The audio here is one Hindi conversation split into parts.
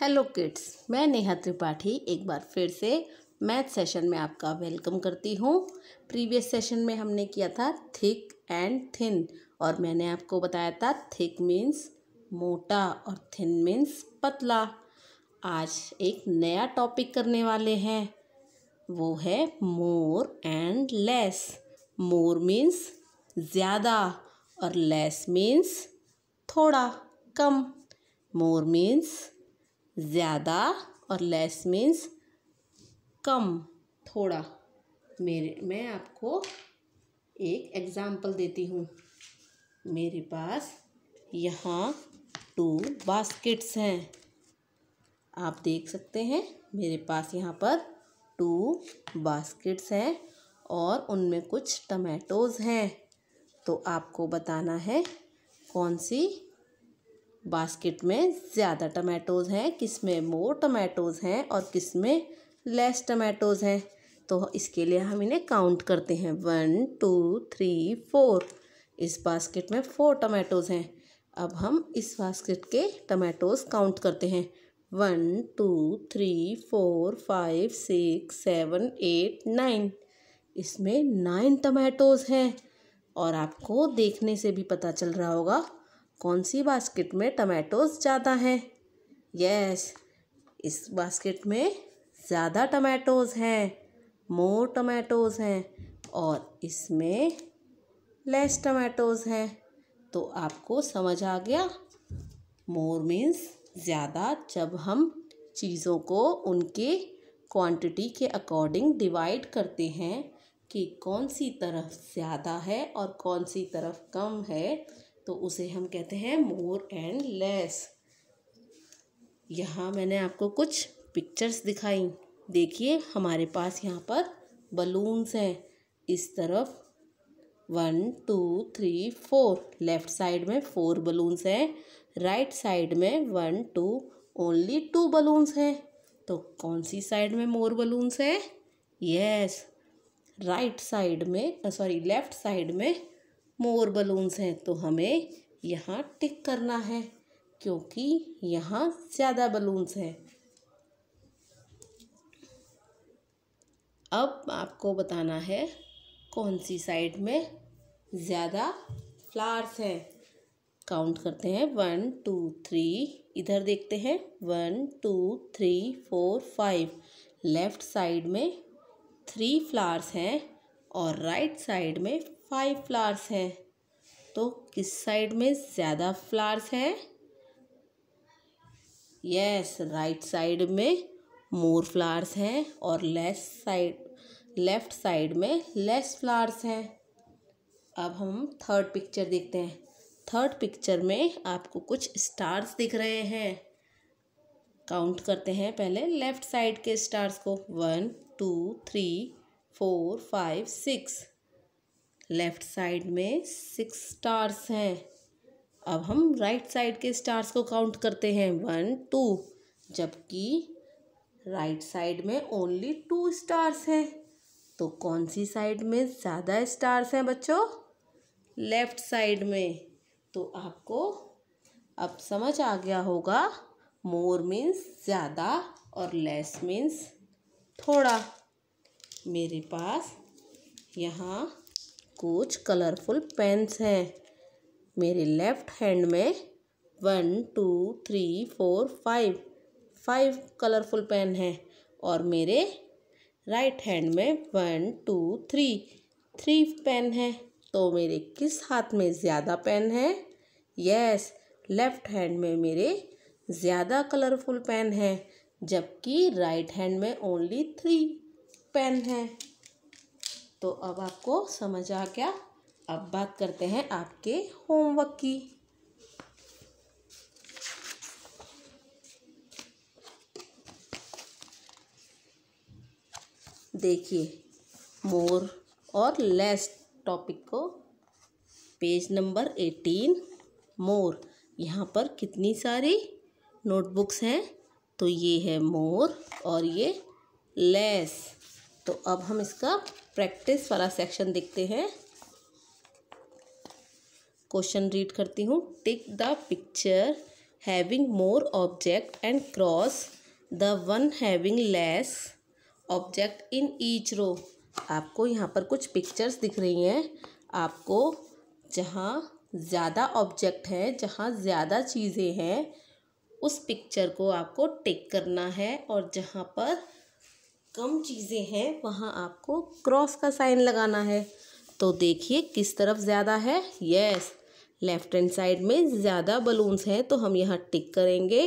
हेलो किड्स मैं नेहा त्रिपाठी एक बार फिर से मैथ सेशन में आपका वेलकम करती हूँ प्रीवियस सेशन में हमने किया था थिक एंड थिन और मैंने आपको बताया था थिक मीन्स मोटा और थिन मीन्स पतला आज एक नया टॉपिक करने वाले हैं वो है more and less more means ज़्यादा और लेस मींस थोड़ा कम मोर मींस ज़्यादा और लेस मीन्स कम थोड़ा मेरे मैं आपको एक एग्ज़ाम्पल देती हूँ मेरे पास यहाँ टू बास्केट्स हैं आप देख सकते हैं मेरे पास यहाँ पर टू बास्केट्स हैं और उनमें कुछ टमेटोज़ हैं तो आपको बताना है कौन सी बास्केट में ज़्यादा टमाटोज़ हैं किस में मोर टमाटोज़ हैं और किस में लेस टमाटोज़ हैं तो इसके लिए हम इन्हें काउंट करते हैं वन टू थ्री फोर इस बास्केट में फोर टमाटोज़ हैं अब हम इस बास्केट के टमाटोज़ काउंट करते हैं one two three four five six seven eight nine इसमें नाइन टमाटोज़ हैं और आपको देखने से भी पता चल रहा होगा कौन सी बास्केट में टमाटोज़ ज़्यादा हैं यस इस बास्केट में ज़्यादा टमाटोज़ हैं मोर टमाटोज़ हैं और इसमें लेस टमाटोज़ हैं तो आपको समझ आ गया मोर मीन्स ज़्यादा जब हम चीज़ों को उनके क्वांटिटी के अकॉर्डिंग डिवाइड करते हैं कि कौन सी तरफ ज़्यादा है और कौन सी तरफ कम है तो उसे हम कहते हैं मोर एंड लेस यहाँ मैंने आपको कुछ पिक्चर्स दिखाई देखिए हमारे पास यहाँ पर बलून्स हैं इस तरफ one two three four left side में फोर बलून्स हैं राइट साइड में one two only two balloons हैं तो कौन सी साइड में मोर बलून्स हैं यस राइट साइड में सॉरी लेफ्ट साइड में मोर बलून्स हैं तो हमें यहाँ टिक करना है क्योंकि यहाँ ज़्यादा बलून्स हैं अब आपको बताना है कौन सी साइड में ज़्यादा फ्लावर्स हैं काउंट करते हैं वन टू थ्री इधर देखते हैं one two three four five left side में थ्री फ्लावर्स हैं और राइट साइड में फाइव फ्लावर्स हैं तो किस साइड में ज़्यादा फ्लावर्स हैं यस राइट साइड में मोर फ्लावर्स हैं और लेस साइड लेफ्ट साइड में लेस फ्लावर्स हैं अब हम थर्ड पिक्चर देखते हैं थर्ड पिक्चर में आपको कुछ स्टार्स दिख रहे हैं काउंट करते हैं पहले लेफ्ट साइड के स्टार्स को one two three four five six left side में सिक्स स्टार्स हैं अब हम राइट right साइड के स्टार्स को काउंट करते हैं वन टू जबकि राइट साइड में ओनली टू स्टार्स हैं तो कौन सी साइड में ज़्यादा स्टार्स हैं बच्चों लेफ़्ट साइड में तो आपको अब समझ आ गया होगा मोर मीन्स ज़्यादा और लेस मीन्स थोड़ा मेरे पास यहाँ कुछ कलरफुल पेन्स हैं मेरे लेफ्ट हैंड में one two three four five five colourful pen हैं और मेरे राइट हैंड में one two three three pen हैं तो मेरे किस हाथ में ज़्यादा पेन है यस लेफ़्ट हैंड में मेरे ज़्यादा कलरफुल पेन हैं जबकि राइट हैंड में ओनली थ्री पेन है तो अब आपको समझ आ गया अब बात करते हैं आपके होमवर्क की देखिए मोर और लेस टॉपिक को पेज नंबर एटीन मोर यहाँ पर कितनी सारी नोटबुक्स हैं तो ये है मोर और ये लेस तो अब हम इसका प्रैक्टिस वाला सेक्शन देखते हैं क्वेश्चन रीड करती हूँ tick the picture having more object and cross the one having less object in each row आपको यहाँ पर कुछ पिक्चर्स दिख रही हैं आपको जहाँ ज़्यादा ऑब्जेक्ट है जहाँ ज़्यादा चीज़ें हैं उस पिक्चर को आपको टिक करना है और जहाँ पर कम चीज़ें हैं वहाँ आपको क्रॉस का साइन लगाना है तो देखिए किस तरफ ज़्यादा है यस लेफ्ट हैंड साइड में ज़्यादा बलून्स हैं तो हम यहाँ टिक करेंगे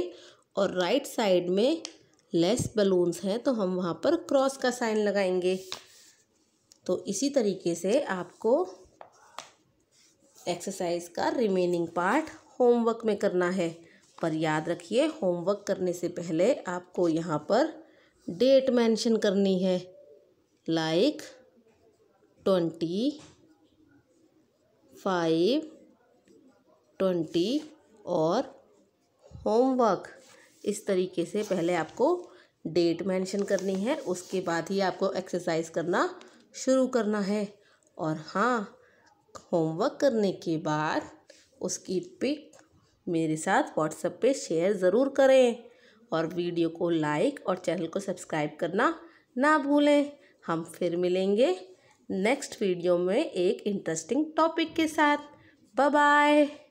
और राइट साइड में लेस बलून्स हैं तो हम वहाँ पर क्रॉस का साइन लगाएंगे तो इसी तरीके से आपको एक्सरसाइज का रिमेनिंग पार्ट होमवर्क में करना है पर याद रखिए होमवर्क करने से पहले आपको यहाँ पर डेट मेंशन करनी है लाइक ट्वेंटी फाइव ट्वेंटी और होमवर्क इस तरीके से पहले आपको डेट मेंशन करनी है उसके बाद ही आपको एक्सरसाइज करना शुरू करना है और हाँ होमवर्क करने के बाद उसकी पिक मेरे साथ व्हाट्सएप पे शेयर ज़रूर करें और वीडियो को लाइक और चैनल को सब्सक्राइब करना ना भूलें हम फिर मिलेंगे नेक्स्ट वीडियो में एक इंटरेस्टिंग टॉपिक के साथ बाय बाय